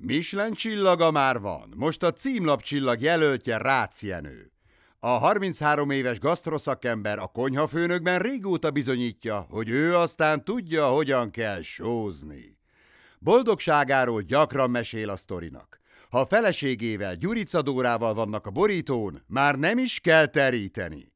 Michelin csillaga már van, most a címlap csillag jelöltje Rácz Jenő. A 33 éves gasztroszakember a konyhafőnökben régóta bizonyítja, hogy ő aztán tudja, hogyan kell sózni. Boldogságáról gyakran mesél a sztorinak. Ha feleségével, Gyurica Dórával vannak a borítón, már nem is kell teríteni.